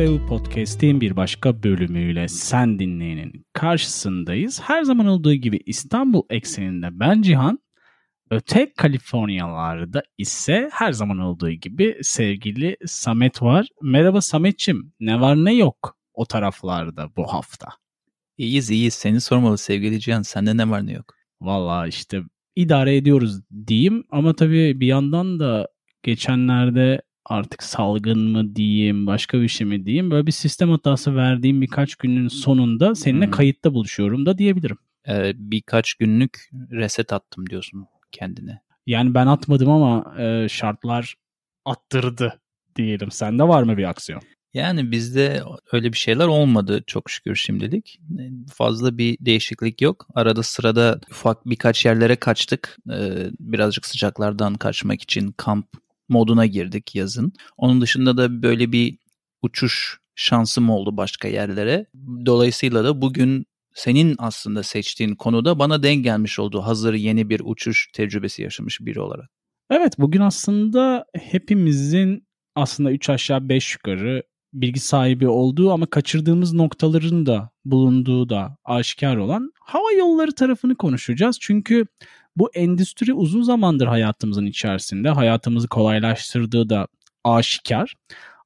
Babel Podcast'in bir başka bölümüyle sen dinleyenin karşısındayız. Her zaman olduğu gibi İstanbul ekseninde ben Cihan, öte Kaliforniyalarda ise her zaman olduğu gibi sevgili Samet var. Merhaba Sametçim, ne var ne yok o taraflarda bu hafta? İyiyiz iyiyiz, seni sormalı sevgili Cihan, sende ne var ne yok? Valla işte idare ediyoruz diyeyim ama tabii bir yandan da geçenlerde artık salgın mı diyeyim başka bir şey mi diyeyim böyle bir sistem hatası verdiğim birkaç günün sonunda seninle hmm. kayıtta buluşuyorum da diyebilirim. Ee, birkaç günlük reset attım diyorsun kendine. Yani ben atmadım ama e, şartlar attırdı diyelim. Sende var mı bir aksiyon? Yani bizde öyle bir şeyler olmadı çok şükür şimdilik. Fazla bir değişiklik yok. Arada sırada ufak birkaç yerlere kaçtık. Ee, birazcık sıcaklardan kaçmak için kamp moduna girdik yazın. Onun dışında da böyle bir uçuş şansım oldu başka yerlere. Dolayısıyla da bugün senin aslında seçtiğin konuda bana denk gelmiş oldu hazır yeni bir uçuş tecrübesi yaşamış biri olarak. Evet bugün aslında hepimizin aslında 3 aşağı 5 yukarı bilgi sahibi olduğu ama kaçırdığımız noktaların da bulunduğu da aşikar olan hava yolları tarafını konuşacağız. Çünkü bu endüstri uzun zamandır hayatımızın içerisinde. Hayatımızı kolaylaştırdığı da aşikar.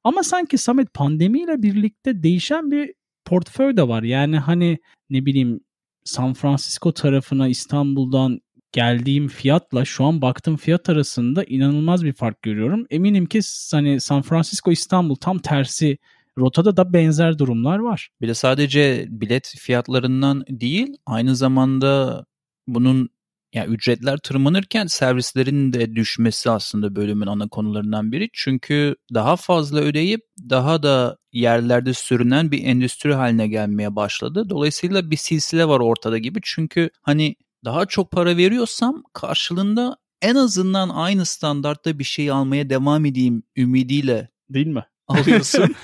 Ama sanki Samet pandemiyle birlikte değişen bir portföy de var. Yani hani ne bileyim San Francisco tarafına İstanbul'dan geldiğim fiyatla şu an baktığım fiyat arasında inanılmaz bir fark görüyorum. Eminim ki hani San Francisco İstanbul tam tersi rotada da benzer durumlar var. Bir de sadece bilet fiyatlarından değil aynı zamanda bunun yani ücretler tırmanırken servislerin de düşmesi aslında bölümün ana konularından biri. Çünkü daha fazla ödeyip daha da yerlerde sürünen bir endüstri haline gelmeye başladı. Dolayısıyla bir silsile var ortada gibi. Çünkü hani daha çok para veriyorsam karşılığında en azından aynı standartta bir şey almaya devam edeyim ümidiyle. Değil mi? Alıyorsun.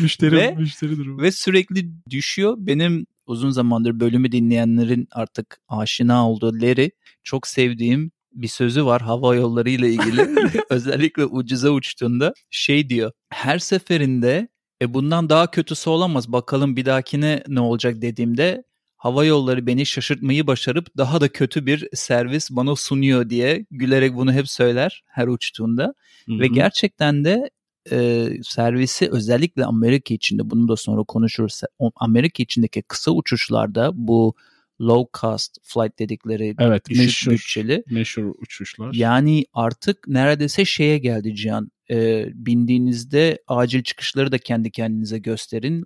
müşteri, ve, müşteri durumu. Ve sürekli düşüyor. Benim uzun zamandır bölümü dinleyenlerin artık aşina olduğu Larry çok sevdiğim bir sözü var hava yolları ile ilgili özellikle ucuza uçtuğunda şey diyor her seferinde e bundan daha kötüsü olamaz bakalım bir dahakine ne olacak dediğimde hava yolları beni şaşırtmayı başarıp daha da kötü bir servis bana sunuyor diye gülerek bunu hep söyler her uçtuğunda. Hı-hı. Ve gerçekten de e, servisi özellikle Amerika içinde bunu da sonra konuşuruz. Amerika içindeki kısa uçuşlarda bu low cost flight dedikleri evet, düşük meşhur, bütçeli. Meşhur uçuşlar. Yani artık neredeyse şeye geldi Cihan. E, bindiğinizde acil çıkışları da kendi kendinize gösterin.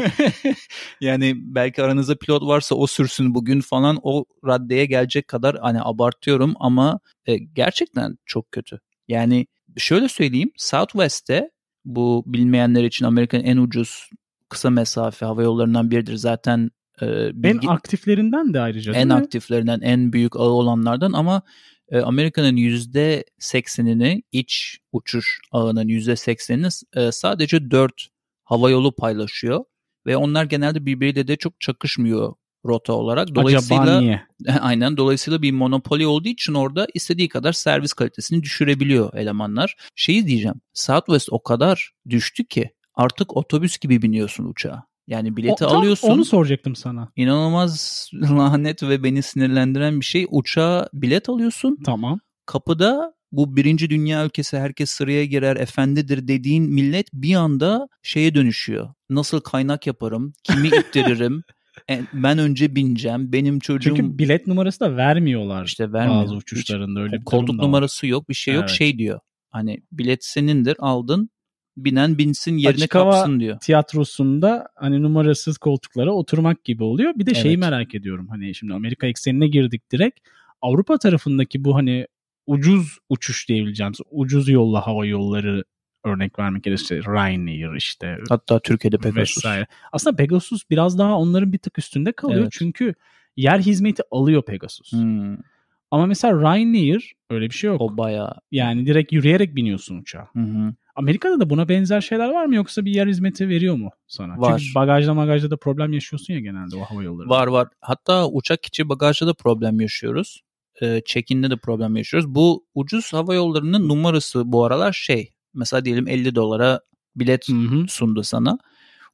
yani belki aranızda pilot varsa o sürsün bugün falan o raddeye gelecek kadar hani abartıyorum ama e, gerçekten çok kötü. Yani şöyle söyleyeyim Southwest'te bu bilmeyenler için Amerika'nın en ucuz kısa mesafe hava yollarından biridir. Zaten e, bilgi, en aktiflerinden de ayrıca. En aktiflerinden, en büyük ağı olanlardan ama e, Amerika'nın yüzde seksenini iç uçuş ağının yüzde seksenini e, sadece dört hava yolu paylaşıyor ve onlar genelde birbiriyle de çok çakışmıyor rota olarak. Dolayısıyla Acaba niye? aynen dolayısıyla bir monopoli olduğu için orada istediği kadar servis kalitesini düşürebiliyor elemanlar. Şeyi diyeceğim. Southwest o kadar düştü ki artık otobüs gibi biniyorsun uçağa. Yani bileti o, alıyorsun. Onu soracaktım sana. İnanılmaz lanet ve beni sinirlendiren bir şey. Uçağa bilet alıyorsun. Tamam. Kapıda bu birinci dünya ülkesi herkes sıraya girer efendidir dediğin millet bir anda şeye dönüşüyor. Nasıl kaynak yaparım, kimi ittiririm, e, ben önce bineceğim. Benim çocuğum... Çünkü bilet numarası da vermiyorlar. İşte vermiyor. Bazı uçuşlarında öyle bir Koltuk numarası var. yok bir şey yok evet. şey diyor. Hani bilet senindir aldın binen binsin yerine Açık kapsın diyor. tiyatrosunda hani numarasız koltuklara oturmak gibi oluyor. Bir de evet. şeyi merak ediyorum hani şimdi Amerika eksenine girdik direkt. Avrupa tarafındaki bu hani ucuz uçuş diyebileceğimiz ucuz yolla hava yolları örnek vermek gerekirse Ryanair işte. Hatta Türkiye'de Pegasus. Vesaire. Aslında Pegasus biraz daha onların bir tık üstünde kalıyor. Evet. Çünkü yer hizmeti alıyor Pegasus. Hmm. Ama mesela Ryanair öyle bir şey yok. O bayağı. Yani direkt yürüyerek biniyorsun uçağa. Hı hı. Amerika'da da buna benzer şeyler var mı yoksa bir yer hizmeti veriyor mu sana? Var. Çünkü bagajda bagajda da problem yaşıyorsun ya genelde o hava yolları. Var var. Hatta uçak içi bagajda da problem yaşıyoruz. Ee, check-in'de de problem yaşıyoruz. Bu ucuz hava yollarının numarası bu aralar şey mesela diyelim 50 dolara bilet hı hı. sundu sana.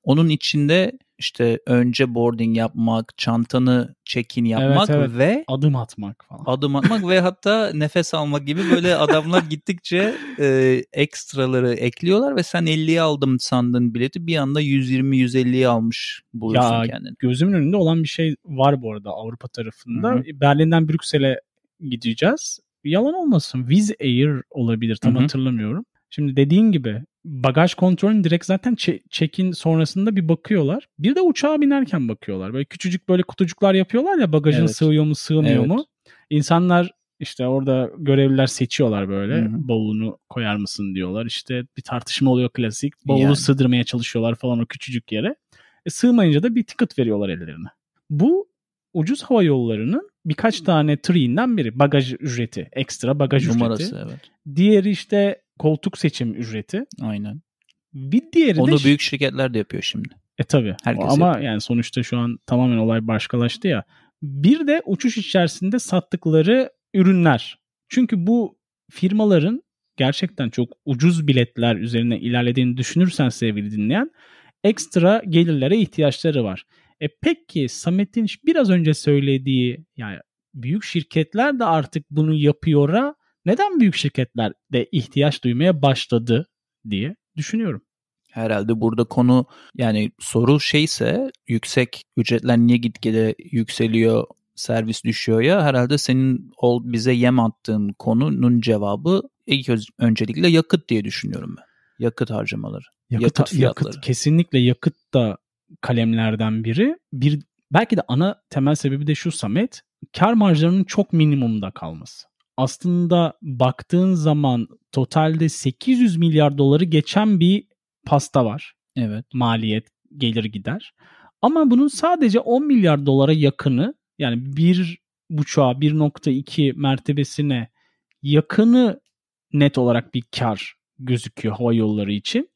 Onun içinde işte önce boarding yapmak, çantanı check-in yapmak evet, evet. ve adım atmak falan. Adım atmak ve hatta nefes almak gibi böyle adamlar gittikçe e, ekstraları ekliyorlar ve sen 50'ye aldım sandın bileti bir anda 120-150'ye almış buluyorsun ya, kendini. Gözümün önünde olan bir şey var bu arada Avrupa tarafında. Hı-hı. Berlin'den Brüksel'e gideceğiz. Yalan olmasın Wizz Air olabilir tam Hı-hı. hatırlamıyorum. Şimdi dediğin gibi bagaj kontrolünü direkt zaten check-in sonrasında bir bakıyorlar. Bir de uçağa binerken bakıyorlar. Böyle küçücük böyle kutucuklar yapıyorlar ya bagajın evet. sığıyor mu sığmıyor evet. mu. İnsanlar işte orada görevliler seçiyorlar böyle. Hı-hı. Bavulunu koyar mısın diyorlar. İşte bir tartışma oluyor klasik. Bavulu yani. sığdırmaya çalışıyorlar falan o küçücük yere. E, sığmayınca da bir ticket veriyorlar ellerine. Bu ucuz hava yollarının birkaç tane triğinden biri. Bagaj ücreti, ekstra bagaj Numarası, ücreti. Numarası evet. Diğeri işte koltuk seçim ücreti. Aynen. Bir diğeri Onu de... büyük şirketler de yapıyor şimdi. E tabi. Herkes Ama yapıyor. yani sonuçta şu an tamamen olay başkalaştı ya. Bir de uçuş içerisinde sattıkları ürünler. Çünkü bu firmaların gerçekten çok ucuz biletler üzerine ilerlediğini düşünürsen sevgili dinleyen ekstra gelirlere ihtiyaçları var. E peki Samet'in biraz önce söylediği yani büyük şirketler de artık bunu yapıyora neden büyük şirketler de ihtiyaç duymaya başladı diye düşünüyorum. Herhalde burada konu yani soru şeyse yüksek ücretler niye gitgide yükseliyor servis düşüyor ya herhalde senin ol, bize yem attığın konunun cevabı ilk öncelikle yakıt diye düşünüyorum ben. Yakıt harcamaları. Yakıt, yakıt fiyatları. Yakıt, kesinlikle yakıt da kalemlerden biri. Bir belki de ana temel sebebi de şu Samet, kar marjlarının çok minimumda kalması aslında baktığın zaman totalde 800 milyar doları geçen bir pasta var. Evet. Maliyet gelir gider. Ama bunun sadece 10 milyar dolara yakını yani bir buçuğa 1.2 mertebesine yakını net olarak bir kar gözüküyor hava yolları için.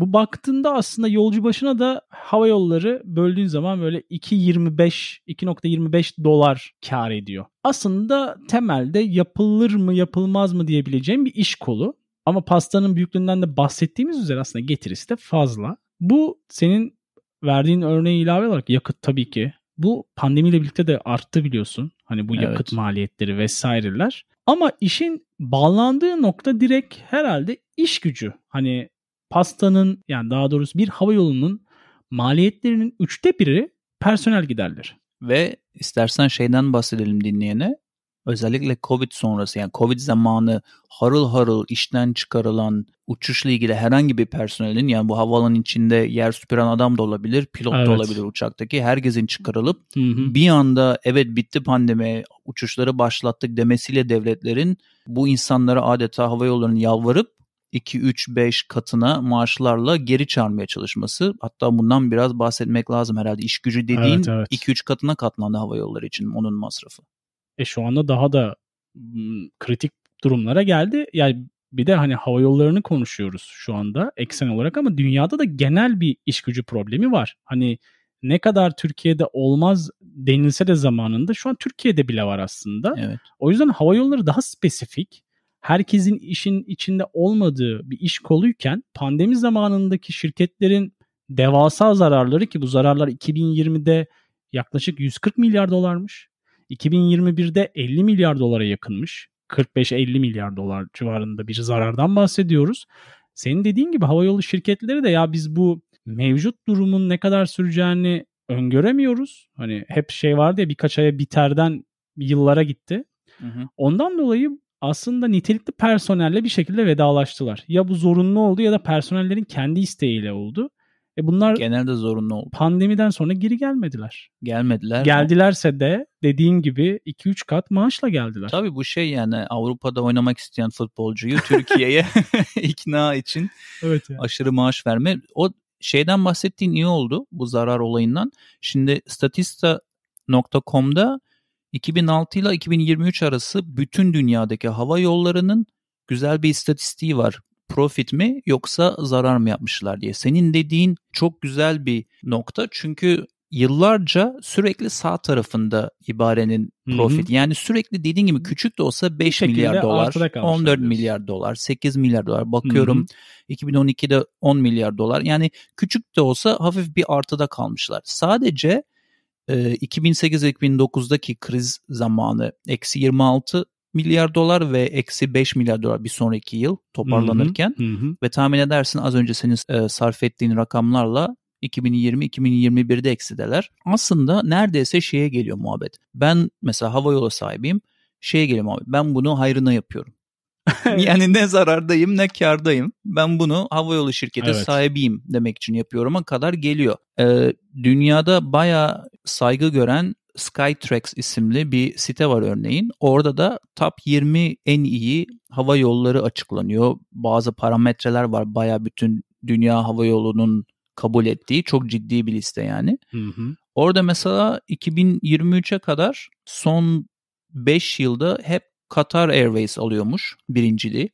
Bu baktığında aslında yolcu başına da hava yolları böldüğün zaman böyle 2.25 2.25 dolar kar ediyor. Aslında temelde yapılır mı yapılmaz mı diyebileceğim bir iş kolu. Ama pastanın büyüklüğünden de bahsettiğimiz üzere aslında getirisi de fazla. Bu senin verdiğin örneği ilave olarak yakıt tabii ki. Bu pandemiyle birlikte de arttı biliyorsun. Hani bu evet. yakıt maliyetleri vesaireler. Ama işin bağlandığı nokta direkt herhalde iş gücü. Hani pastanın yani daha doğrusu bir hava yolunun maliyetlerinin üçte biri personel giderleri. Ve istersen şeyden bahsedelim dinleyene. Özellikle Covid sonrası yani Covid zamanı harıl harıl işten çıkarılan uçuşla ilgili herhangi bir personelin yani bu havaalanın içinde yer süpüren adam da olabilir, pilot evet. da olabilir uçaktaki herkesin çıkarılıp hı hı. bir anda evet bitti pandemi uçuşları başlattık demesiyle devletlerin bu insanlara adeta hava yollarını yalvarıp 2-3-5 katına maaşlarla geri çağırmaya çalışması. Hatta bundan biraz bahsetmek lazım herhalde. İş gücü dediğin evet, evet. 2-3 katına katlandı hava yolları için onun masrafı. E şu anda daha da kritik durumlara geldi. Yani bir de hani hava yollarını konuşuyoruz şu anda eksen olarak ama dünyada da genel bir iş gücü problemi var. Hani ne kadar Türkiye'de olmaz denilse de zamanında şu an Türkiye'de bile var aslında. Evet. O yüzden hava yolları daha spesifik herkesin işin içinde olmadığı bir iş koluyken pandemi zamanındaki şirketlerin devasa zararları ki bu zararlar 2020'de yaklaşık 140 milyar dolarmış. 2021'de 50 milyar dolara yakınmış. 45-50 milyar dolar civarında bir zarardan bahsediyoruz. Senin dediğin gibi havayolu şirketleri de ya biz bu mevcut durumun ne kadar süreceğini öngöremiyoruz. Hani hep şey vardı ya birkaç aya biterden yıllara gitti. Hı hı. Ondan dolayı aslında nitelikli personelle bir şekilde vedalaştılar. Ya bu zorunlu oldu ya da personellerin kendi isteğiyle oldu. E bunlar genelde zorunlu oldu. Pandemiden sonra geri gelmediler. Gelmediler. Geldilerse de dediğin gibi 2-3 kat maaşla geldiler. Tabii bu şey yani Avrupa'da oynamak isteyen futbolcuyu Türkiye'ye ikna için evet yani. aşırı maaş verme. O şeyden bahsettiğin iyi oldu bu zarar olayından. Şimdi statista.com'da 2006 ile 2023 arası bütün dünyadaki hava yollarının güzel bir istatistiği var. Profit mi yoksa zarar mı yapmışlar diye. Senin dediğin çok güzel bir nokta. Çünkü yıllarca sürekli sağ tarafında ibarenin profit. Hı hı. Yani sürekli dediğin gibi küçük de olsa 5 milyar dolar, 14 diyorsun. milyar dolar, 8 milyar dolar. Bakıyorum hı hı. 2012'de 10 milyar dolar. Yani küçük de olsa hafif bir artıda kalmışlar. Sadece 2008-2009'daki ee, kriz zamanı eksi 26 milyar dolar ve eksi 5 milyar dolar bir sonraki yıl toparlanırken hı hı, hı. ve tahmin edersin az önce senin e, sarf ettiğin rakamlarla 2020-2021'de eksideler. Aslında neredeyse şeye geliyor muhabbet. Ben mesela hava yolu sahibiyim. Şeye geliyor muhabbet. Ben bunu hayrına yapıyorum. yani ne zarardayım ne kardayım. Ben bunu havayolu şirketi evet. sahibiyim demek için yapıyorum'a kadar geliyor. Ee, dünyada baya saygı gören Skytrax isimli bir site var örneğin. Orada da top 20 en iyi hava yolları açıklanıyor. Bazı parametreler var baya bütün dünya hava yolunun kabul ettiği çok ciddi bir liste yani. Hı hı. Orada mesela 2023'e kadar son 5 yılda hep Qatar Airways alıyormuş birinciliği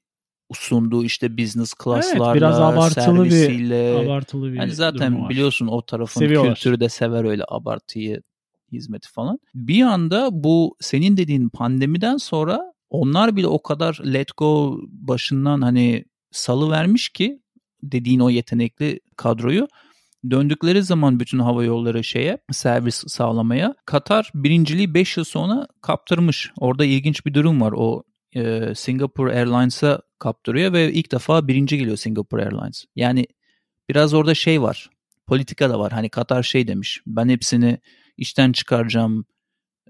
sunduğu işte business class'larla, evet, biraz abartılı servisiyle. Bir, abartılı bir yani zaten biliyorsun o tarafın Seviyorlar. kültürü de sever öyle abartıyı hizmeti falan. Bir anda bu senin dediğin pandemiden sonra onlar bile o kadar let go başından hani salı vermiş ki dediğin o yetenekli kadroyu döndükleri zaman bütün hava yolları şeye servis sağlamaya Katar birinciliği 5 yıl sonra kaptırmış. Orada ilginç bir durum var. O e, Singapore Airlines'a kaptırıyor ve ilk defa birinci geliyor Singapore Airlines. Yani biraz orada şey var. Politika da var. Hani Katar şey demiş. Ben hepsini işten çıkaracağım.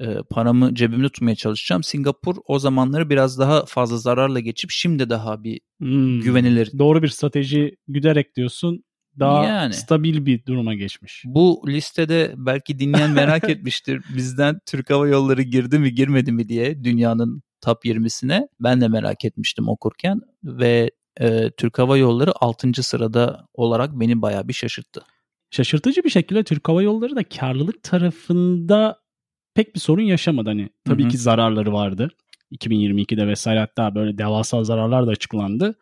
E, paramı cebimde tutmaya çalışacağım. Singapur o zamanları biraz daha fazla zararla geçip şimdi daha bir hmm, güvenilir. Doğru bir strateji güderek diyorsun daha yani, stabil bir duruma geçmiş. Bu listede belki dinleyen merak etmiştir. Bizden Türk Hava Yolları girdi mi girmedi mi diye dünyanın top 20'sine. Ben de merak etmiştim okurken ve e, Türk Hava Yolları 6. sırada olarak beni bayağı bir şaşırttı. Şaşırtıcı bir şekilde Türk Hava Yolları da karlılık tarafında pek bir sorun yaşamadı. Hani tabii Hı-hı. ki zararları vardı. 2022'de vesaire hatta böyle devasa zararlar da açıklandı.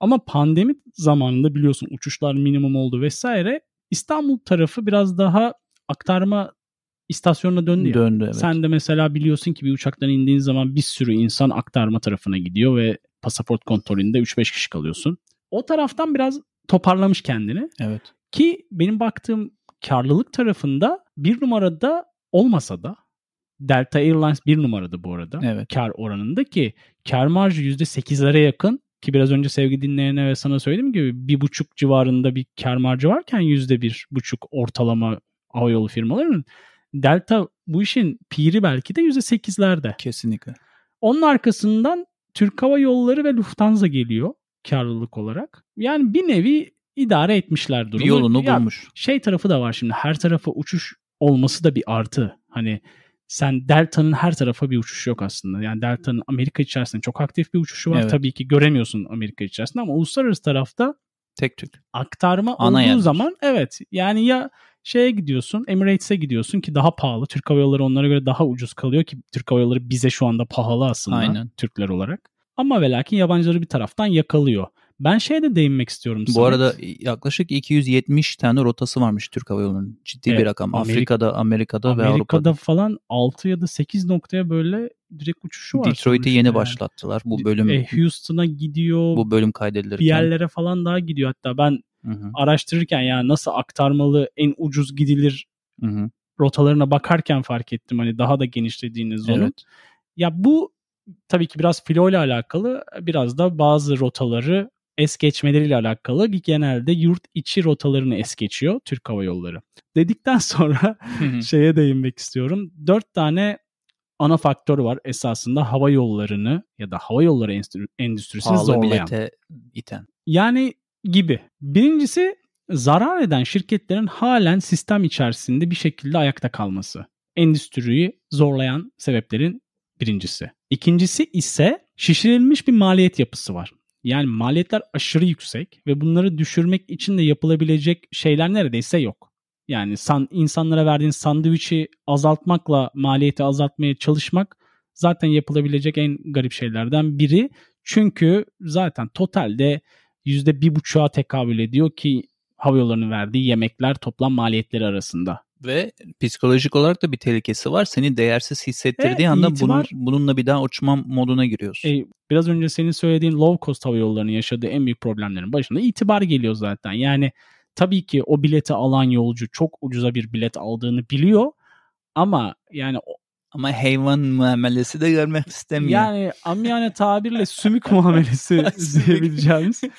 Ama pandemi zamanında biliyorsun uçuşlar minimum oldu vesaire. İstanbul tarafı biraz daha aktarma istasyonuna döndü ya. Döndü evet. Sen de mesela biliyorsun ki bir uçaktan indiğin zaman bir sürü insan aktarma tarafına gidiyor ve pasaport kontrolünde 3-5 kişi kalıyorsun. O taraftan biraz toparlamış kendini. Evet. Ki benim baktığım karlılık tarafında bir numarada olmasa da Delta Airlines bir numarada bu arada. Evet. Kar oranında ki kar marjı %8'lere yakın ki biraz önce sevgi dinleyene ve sana söyledim gibi bir buçuk civarında bir kar marjı varken yüzde bir buçuk ortalama hava yolu firmalarının Delta bu işin piri belki de %8'lerde. Kesinlikle. Onun arkasından Türk Hava Yolları ve Lufthansa geliyor karlılık olarak. Yani bir nevi idare etmişler durumu. Bir yolunu ya, bulmuş. Şey tarafı da var şimdi her tarafa uçuş olması da bir artı. Hani sen Delta'nın her tarafa bir uçuşu yok aslında. Yani Delta'nın Amerika içerisinde çok aktif bir uçuşu var. Evet. Tabii ki göremiyorsun Amerika içerisinde ama uluslararası tarafta tek tük aktarma Ana olduğu yer. zaman evet yani ya şeye gidiyorsun Emirates'e gidiyorsun ki daha pahalı. Türk Hava Yolları onlara göre daha ucuz kalıyor ki Türk Hava Yolları bize şu anda pahalı aslında Aynen. Türkler olarak. Ama ve yabancıları bir taraftan yakalıyor. Ben şeye de değinmek istiyorum. Bu Samet. arada yaklaşık 270 tane rotası varmış Türk Hava Yolu'nun. Ciddi evet, bir rakam. Amerika, Afrika'da, Amerika'da, Amerika'da ve Avrupa'da. falan 6 ya da 8 noktaya böyle direkt uçuşu var. Detroit'i yeni yani. başlattılar bu bölüm. E, Houston'a gidiyor. Bu bölüm kaydedilirken. Bir yerlere falan daha gidiyor. Hatta ben Hı-hı. araştırırken yani nasıl aktarmalı en ucuz gidilir Hı-hı. rotalarına bakarken fark ettim. Hani daha da genişlediğiniz evet. Ya bu tabii ki biraz filo ile alakalı. Biraz da bazı rotaları es geçmeleriyle alakalı genelde yurt içi rotalarını es geçiyor Türk Hava Yolları. Dedikten sonra şeye değinmek istiyorum. Dört tane ana faktör var esasında hava yollarını ya da hava yolları endüstrisini Pahalı zorlayan. iten. Yani gibi. Birincisi zarar eden şirketlerin halen sistem içerisinde bir şekilde ayakta kalması. Endüstriyi zorlayan sebeplerin birincisi. İkincisi ise şişirilmiş bir maliyet yapısı var. Yani maliyetler aşırı yüksek ve bunları düşürmek için de yapılabilecek şeyler neredeyse yok. Yani san, insanlara verdiğin sandviçi azaltmakla maliyeti azaltmaya çalışmak zaten yapılabilecek en garip şeylerden biri. Çünkü zaten totalde %1.5'a tekabül ediyor ki havayollarının verdiği yemekler toplam maliyetleri arasında ve psikolojik olarak da bir tehlikesi var. Seni değersiz hissettirdiği e, anda itibar, bunun, bununla bir daha uçmam moduna giriyorsun. E, biraz önce senin söylediğin low cost hava yollarının yaşadığı en büyük problemlerin başında itibar geliyor zaten. Yani tabii ki o bileti alan yolcu çok ucuza bir bilet aldığını biliyor ama yani ama heyvan muamelesi de görmek istemiyor. Yani amiyane tabirle sümük muamelesi diyebileceğimiz. bir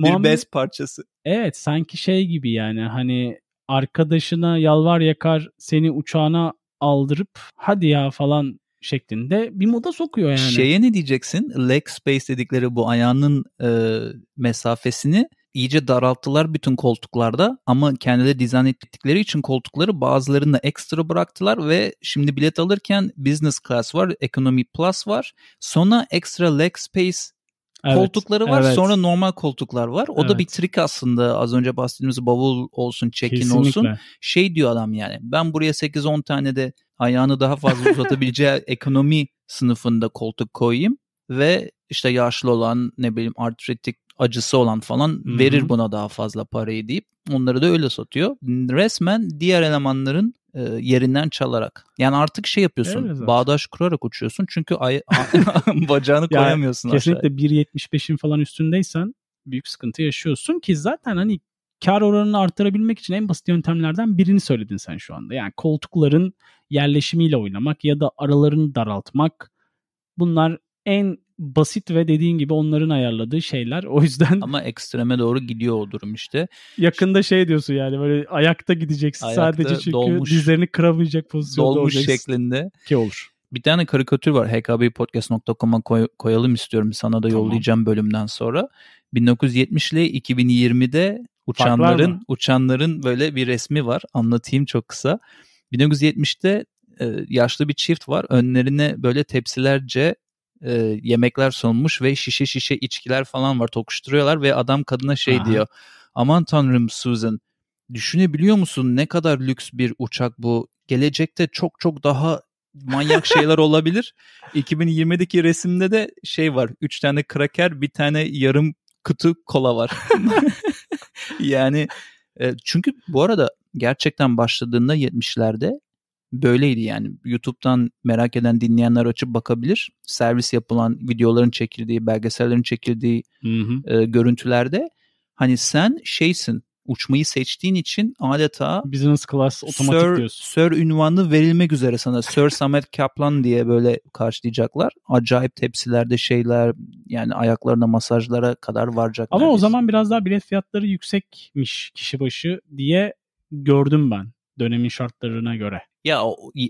Muamele... bez parçası. Evet sanki şey gibi yani hani arkadaşına yalvar yakar seni uçağına aldırıp hadi ya falan şeklinde bir moda sokuyor yani. Şeye ne diyeceksin? Leg space dedikleri bu ayağının e, mesafesini iyice daralttılar bütün koltuklarda ama kendileri dizayn ettikleri için koltukları bazılarını ekstra bıraktılar ve şimdi bilet alırken business class var, economy plus var. Sonra ekstra leg space Evet, koltukları var evet. sonra normal koltuklar var. O evet. da bir trik aslında az önce bahsettiğimiz bavul olsun, check-in olsun. Şey diyor adam yani ben buraya 8-10 tane de ayağını daha fazla uzatabileceği ekonomi sınıfında koltuk koyayım ve işte yaşlı olan ne bileyim artritik acısı olan falan Hı-hı. verir buna daha fazla parayı deyip onları da öyle satıyor. Resmen diğer elemanların e, yerinden çalarak. Yani artık şey yapıyorsun. Evet, bağdaş kurarak uçuyorsun. Çünkü ay, bacağını yani koyamıyorsun Kesinlikle 1.75'in falan üstündeysen büyük sıkıntı yaşıyorsun ki zaten hani kar oranını artırabilmek için en basit yöntemlerden birini söyledin sen şu anda. Yani koltukların yerleşimiyle oynamak ya da aralarını daraltmak. Bunlar en basit ve dediğin gibi onların ayarladığı şeyler. O yüzden ama ekstreme doğru gidiyor o durum işte. Yakında şey diyorsun yani böyle ayakta gideceksin ayakta sadece çünkü dolmuş, dizlerini kıramayacak pozisyonda dolmuş olacaksın. şeklinde ki olur. Bir tane karikatür var hkbpodcast.com'a koy, koyalım istiyorum sana da tamam. yollayacağım bölümden sonra. 1970 ile 2020'de uçanların uçanların böyle bir resmi var. Anlatayım çok kısa. 1970'te e, yaşlı bir çift var. Önlerine böyle tepsilerce e, yemekler sunmuş ve şişe şişe içkiler falan var tokuşturuyorlar ve adam kadına şey Aha. diyor. Aman tanrım Susan düşünebiliyor musun ne kadar lüks bir uçak bu? Gelecekte çok çok daha manyak şeyler olabilir. 2020'deki resimde de şey var. 3 tane kraker, bir tane yarım kutu kola var. yani e, çünkü bu arada gerçekten başladığında 70'lerde böyleydi yani. YouTube'dan merak eden dinleyenler açıp bakabilir. Servis yapılan videoların çekildiği, belgesellerin çekildiği hı hı. E, görüntülerde hani sen şeysin uçmayı seçtiğin için adeta business class otomatik Sir, diyorsun. Sir ünvanı verilmek üzere sana Sir Samet Kaplan diye böyle karşılayacaklar. Acayip tepsilerde şeyler yani ayaklarına masajlara kadar varacak. Ama o zaman biraz daha bilet fiyatları yüksekmiş kişi başı diye gördüm ben dönemin şartlarına göre. Ya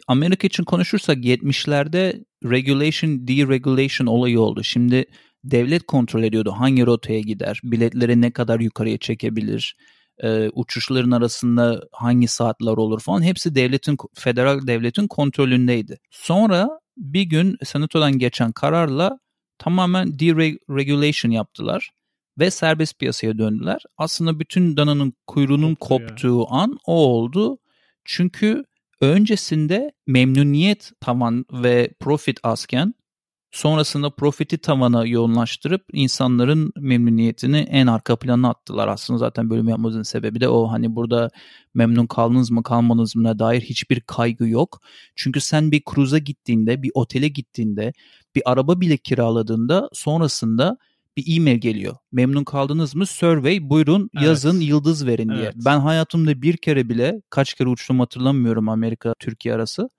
Amerika için konuşursak 70'lerde regulation deregulation olayı oldu. Şimdi devlet kontrol ediyordu hangi rotaya gider, biletleri ne kadar yukarıya çekebilir, e, uçuşların arasında hangi saatler olur falan hepsi devletin federal devletin kontrolündeydi. Sonra bir gün senatodan geçen kararla tamamen deregulation yaptılar ve serbest piyasaya döndüler. Aslında bütün dananın kuyruğunun koptuğu an o oldu. Çünkü öncesinde memnuniyet tavan ve profit asken sonrasında profiti tavana yoğunlaştırıp insanların memnuniyetini en arka plana attılar. Aslında zaten bölüm yapmamızın sebebi de o. Hani burada memnun kaldınız mı kalmadınız mı dair hiçbir kaygı yok. Çünkü sen bir cruise'a gittiğinde, bir otele gittiğinde, bir araba bile kiraladığında sonrasında bir e-mail geliyor. Memnun kaldınız mı? Survey buyurun evet. yazın yıldız verin diye. Evet. Ben hayatımda bir kere bile kaç kere uçtum hatırlamıyorum Amerika Türkiye arası.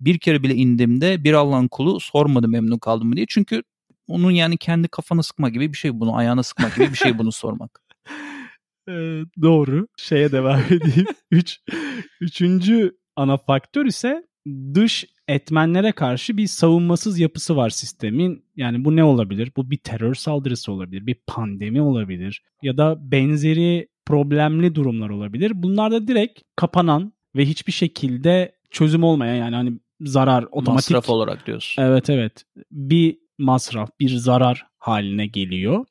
Bir kere bile indiğimde bir Allah'ın kulu sormadı memnun kaldım mı diye. Çünkü onun yani kendi kafana sıkma gibi bir şey bunu ayağına sıkmak gibi bir şey bunu sormak. Ee, doğru. Şeye devam edeyim. Üç, üçüncü ana faktör ise dış etmenlere karşı bir savunmasız yapısı var sistemin. Yani bu ne olabilir? Bu bir terör saldırısı olabilir, bir pandemi olabilir ya da benzeri problemli durumlar olabilir. Bunlar da direkt kapanan ve hiçbir şekilde çözüm olmayan yani hani zarar otomatik masraf olarak diyorsun. Evet evet. Bir masraf, bir zarar haline geliyor.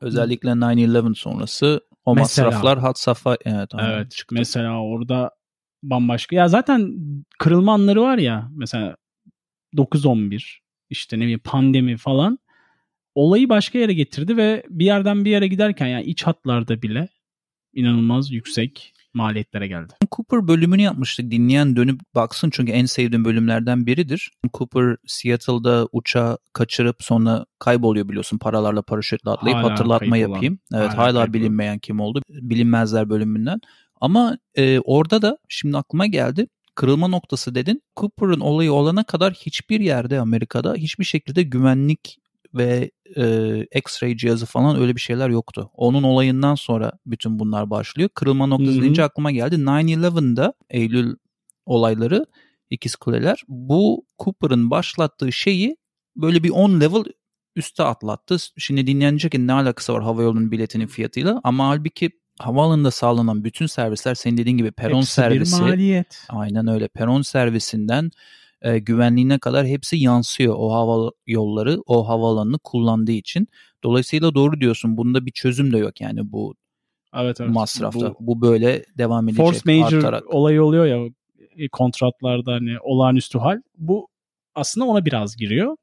Özellikle 9/11 sonrası o mesela, masraflar had safa evet. Evet. Çıktı. Mesela orada bambaşka. Ya zaten kırılma anları var ya mesela 9-11 işte ne bileyim pandemi falan olayı başka yere getirdi ve bir yerden bir yere giderken yani iç hatlarda bile inanılmaz yüksek maliyetlere geldi. Cooper bölümünü yapmıştık. Dinleyen dönüp baksın çünkü en sevdiğim bölümlerden biridir. Cooper Seattle'da uçağı kaçırıp sonra kayboluyor biliyorsun paralarla paraşütle atlayıp hala hatırlatma yapayım. Olan, evet hala, hala bilinmeyen kim oldu. Bilinmezler bölümünden. Ama e, orada da şimdi aklıma geldi kırılma noktası dedin. Cooper'ın olayı olana kadar hiçbir yerde Amerika'da hiçbir şekilde güvenlik ve e, X-ray cihazı falan öyle bir şeyler yoktu. Onun olayından sonra bütün bunlar başlıyor. Kırılma noktası Hı-hı. deyince aklıma geldi. 9-11'da Eylül olayları ikiz kuleler bu Cooper'ın başlattığı şeyi böyle bir 10 level üste atlattı. Şimdi dinlenecek ne alakası var hava yolunun biletinin fiyatıyla ama halbuki havaalanında sağlanan bütün servisler senin dediğin gibi peron hepsi servisi. Bir maliyet. Aynen öyle. Peron servisinden e, güvenliğine kadar hepsi yansıyor o hava yolları, o havaalanını kullandığı için. Dolayısıyla doğru diyorsun. Bunda bir çözüm de yok yani bu evet, evet. masrafta. Bu, bu böyle devam edecek force major artarak. olay oluyor ya e, kontratlarda hani olağanüstü hal. Bu aslında ona biraz giriyor.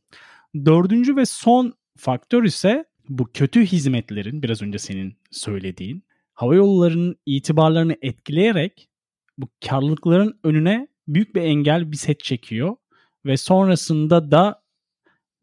Dördüncü ve son faktör ise bu kötü hizmetlerin biraz önce senin söylediğin hava yollarının itibarlarını etkileyerek bu karlılıkların önüne büyük bir engel bir set çekiyor ve sonrasında da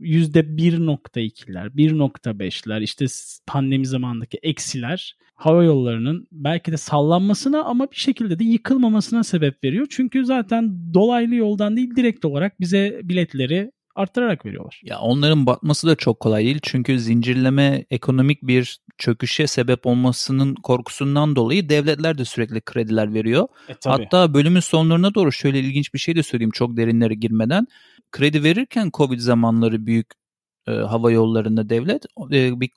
%1.2'ler, 1.5'ler işte pandemi zamandaki eksiler hava yollarının belki de sallanmasına ama bir şekilde de yıkılmamasına sebep veriyor. Çünkü zaten dolaylı yoldan değil direkt olarak bize biletleri arttırarak veriyorlar. Ya onların batması da çok kolay değil. Çünkü zincirleme ekonomik bir çöküşe sebep olmasının korkusundan dolayı devletler de sürekli krediler veriyor. E, Hatta bölümün sonlarına doğru şöyle ilginç bir şey de söyleyeyim çok derinlere girmeden. Kredi verirken Covid zamanları büyük e, hava yollarında devlet e, bir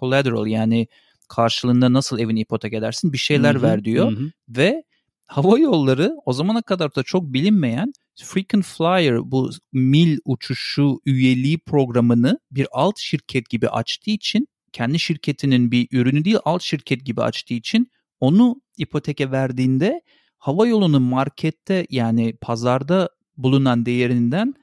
collateral yani karşılığında nasıl evini ipotek edersin bir şeyler hı-hı, ver diyor hı-hı. ve hava yolları o zamana kadar da çok bilinmeyen Frequent Flyer bu mil uçuşu üyeliği programını bir alt şirket gibi açtığı için kendi şirketinin bir ürünü değil alt şirket gibi açtığı için onu ipoteke verdiğinde hava yolunun markette yani pazarda bulunan değerinden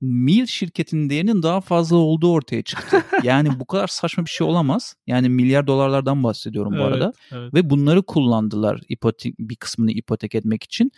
Mil şirketinin değerinin daha fazla olduğu ortaya çıktı. Yani bu kadar saçma bir şey olamaz. Yani milyar dolarlardan bahsediyorum bu evet, arada. Evet. Ve bunları kullandılar ipotek, bir kısmını ipotek etmek için.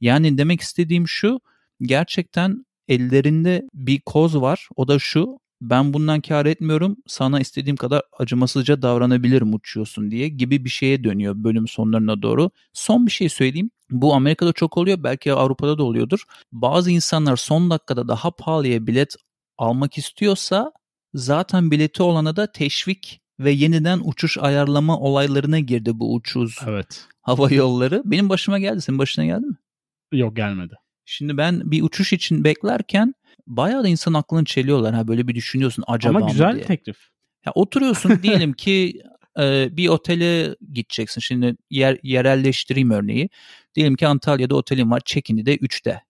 Yani demek istediğim şu gerçekten ellerinde bir koz var. O da şu ben bundan kar etmiyorum sana istediğim kadar acımasızca davranabilirim uçuyorsun diye gibi bir şeye dönüyor bölüm sonlarına doğru. Son bir şey söyleyeyim. Bu Amerika'da çok oluyor belki Avrupa'da da oluyordur. Bazı insanlar son dakikada daha pahalıya bilet almak istiyorsa zaten bileti olana da teşvik ve yeniden uçuş ayarlama olaylarına girdi bu uçuz. Evet. Hava yolları. Benim başıma geldi. Senin başına geldi mi? Yok gelmedi. Şimdi ben bir uçuş için beklerken bayağı da insan aklını çeliyorlar. Ha böyle bir düşünüyorsun acaba Ama güzel mı diye. teklif. Ya oturuyorsun diyelim ki e, bir otele gideceksin. Şimdi yer, yerelleştireyim örneği. Diyelim ki Antalya'da otelin var. check de 3'te.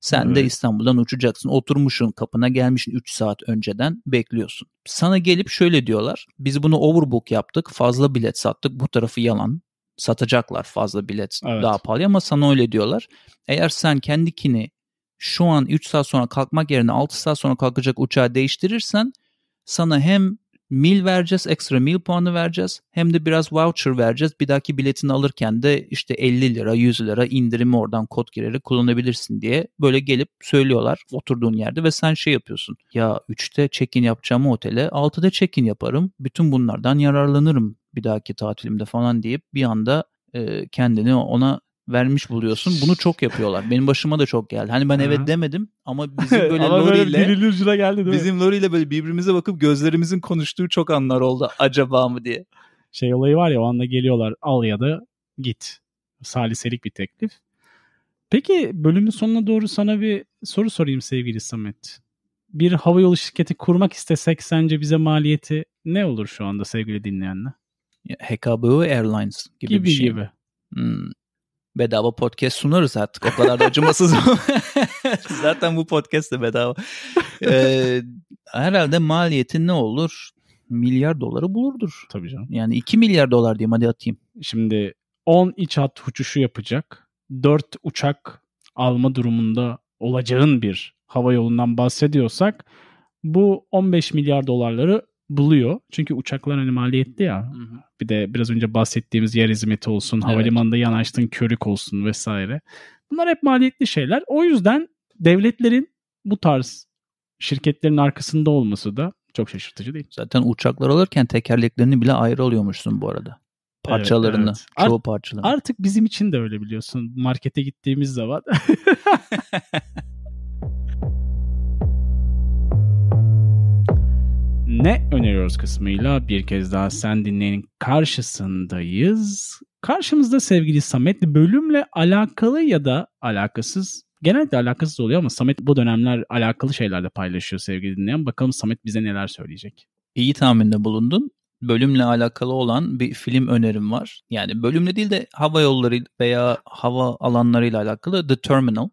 Sen evet. de İstanbul'dan uçacaksın. Oturmuşsun kapına gelmişsin 3 saat önceden bekliyorsun. Sana gelip şöyle diyorlar. Biz bunu overbook yaptık. Fazla bilet sattık. Bu tarafı yalan satacaklar fazla bilet evet. daha pahalı ama sana öyle diyorlar. Eğer sen kendikini şu an 3 saat sonra kalkmak yerine 6 saat sonra kalkacak uçağı değiştirirsen sana hem mil vereceğiz, ekstra mil puanı vereceğiz. Hem de biraz voucher vereceğiz. Bir dahaki biletini alırken de işte 50 lira, 100 lira indirimi oradan kod girerek kullanabilirsin diye böyle gelip söylüyorlar oturduğun yerde ve sen şey yapıyorsun. Ya 3'te check-in yapacağım otele, 6'da check-in yaparım. Bütün bunlardan yararlanırım bir dahaki tatilimde falan deyip bir anda kendini ona vermiş buluyorsun. Bunu çok yapıyorlar. Benim başıma da çok geldi. Hani ben evet demedim ama bizim böyle ama Lori ile geldi değil bizim Lori ile böyle birbirimize bakıp gözlerimizin konuştuğu çok anlar oldu acaba mı diye. Şey olayı var ya o anda geliyorlar al ya da git. Saliselik bir teklif. Peki bölümün sonuna doğru sana bir soru sorayım sevgili Samet. Bir havayolu şirketi kurmak istesek sence bize maliyeti ne olur şu anda sevgili dinleyenler? HKBO Airlines gibi, gibi bir şey. Gibi gibi. Hmm bedava podcast sunarız artık. O kadar da acımasız. Zaten bu podcast de bedava. Ee, herhalde maliyeti ne olur? Milyar doları bulurdur. Tabii canım. Yani 2 milyar dolar diyeyim hadi atayım. Şimdi 10 iç hat uçuşu yapacak. 4 uçak alma durumunda olacağın bir hava yolundan bahsediyorsak bu 15 milyar dolarları buluyor. Çünkü uçaklar hani maliyetli ya. Hı hı. Bir de biraz önce bahsettiğimiz yer hizmeti olsun, evet. havalimanında yanaştığın körük olsun vesaire. Bunlar hep maliyetli şeyler. O yüzden devletlerin bu tarz şirketlerin arkasında olması da çok şaşırtıcı değil. Zaten uçaklar alırken tekerleklerini bile ayrı alıyormuşsun bu arada. Parçalarını, evet, evet. çoğu Art- parçalarını. Artık bizim için de öyle biliyorsun. Markete gittiğimiz zaman ne öneriyoruz kısmıyla bir kez daha sen dinleyenin karşısındayız. Karşımızda sevgili Samet bölümle alakalı ya da alakasız genelde alakasız oluyor ama Samet bu dönemler alakalı şeylerde paylaşıyor sevgili dinleyen. Bakalım Samet bize neler söyleyecek. İyi tahminde bulundun. Bölümle alakalı olan bir film önerim var. Yani bölümle değil de hava yolları veya hava alanlarıyla alakalı The Terminal.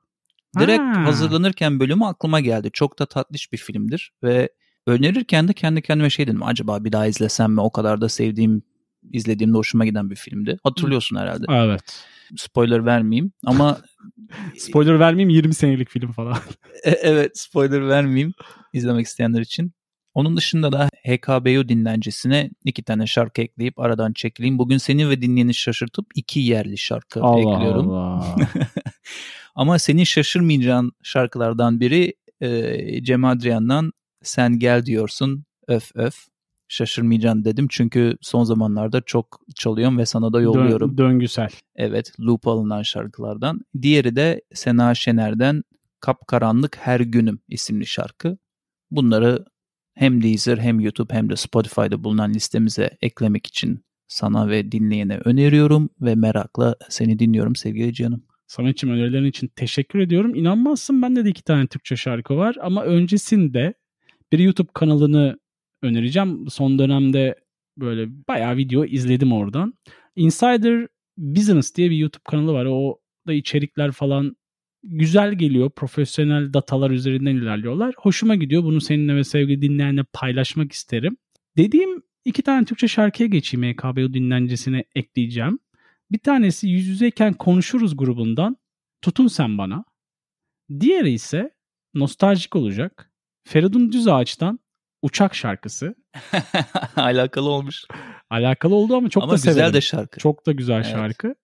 Direkt ha. hazırlanırken bölümü aklıma geldi. Çok da tatlış bir filmdir ve önerirken de kendi kendime şey dedim acaba bir daha izlesem mi o kadar da sevdiğim izlediğimde hoşuma giden bir filmdi. Hatırlıyorsun herhalde. Evet. Spoiler vermeyeyim ama spoiler vermeyeyim 20 senelik film falan. E, evet, spoiler vermeyeyim izlemek isteyenler için. Onun dışında da HKBU dinlencesine iki tane şarkı ekleyip aradan çekileyim. Bugün seni ve dinleyeni şaşırtıp iki yerli şarkı Allah ekliyorum. Allah. Ama senin şaşırmayacağın şarkılardan biri e, Cem Adrian'dan sen gel diyorsun öf öf şaşırmayacaksın dedim. Çünkü son zamanlarda çok çalıyorum ve sana da yolluyorum. Dön, döngüsel. Evet loop alınan şarkılardan. Diğeri de Sena Şener'den Kapkaranlık Her Günüm isimli şarkı. Bunları hem Deezer hem YouTube hem de Spotify'da bulunan listemize eklemek için sana ve dinleyene öneriyorum ve merakla seni dinliyorum sevgili canım. Samet'ciğim önerilerin için teşekkür ediyorum. İnanmazsın bende de iki tane Türkçe şarkı var ama öncesinde bir YouTube kanalını önereceğim. Son dönemde böyle bayağı video izledim oradan. Insider Business diye bir YouTube kanalı var. O da içerikler falan güzel geliyor. Profesyonel datalar üzerinden ilerliyorlar. Hoşuma gidiyor. Bunu seninle ve sevgili dinleyenle paylaşmak isterim. Dediğim iki tane Türkçe şarkıya geçeyim EKBO dinlencesine ekleyeceğim. Bir tanesi yüz yüzeyken konuşuruz grubundan Tutun Sen Bana. Diğeri ise nostaljik olacak. Feridun Düz Ağaç'tan Uçak şarkısı. Alakalı olmuş. Alakalı oldu ama çok ama da severim. güzel de şarkı. Çok da güzel evet. şarkı.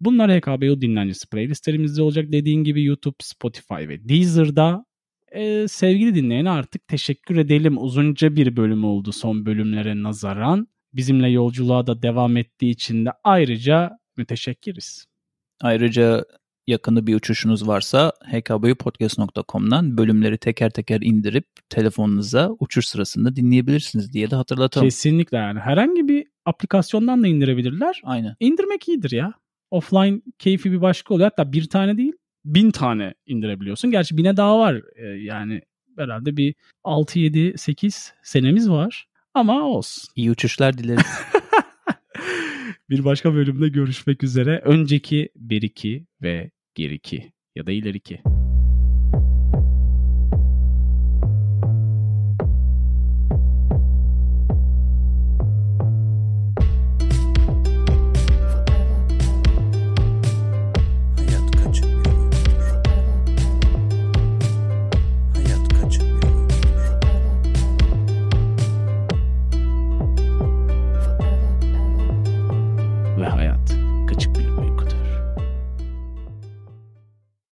Bunlar HKBU dinlencesi playlistlerimizde olacak. Dediğin gibi YouTube, Spotify ve Deezer'da ee, sevgili dinleyene artık teşekkür edelim. Uzunca bir bölüm oldu son bölümlere nazaran. Bizimle yolculuğa da devam ettiği için de ayrıca müteşekkiriz. Ayrıca yakını bir uçuşunuz varsa hkbpodcast.com'dan bölümleri teker teker indirip telefonunuza uçuş sırasında dinleyebilirsiniz diye de hatırlatalım. Kesinlikle yani herhangi bir aplikasyondan da indirebilirler. Aynen. İndirmek iyidir ya. Offline keyfi bir başka oluyor. Hatta bir tane değil bin tane indirebiliyorsun. Gerçi bine daha var ee, yani herhalde bir 6-7-8 senemiz var ama olsun. İyi uçuşlar dileriz. bir başka bölümde görüşmek üzere. Önceki 1-2 ve geri 2 ya da ileri 2.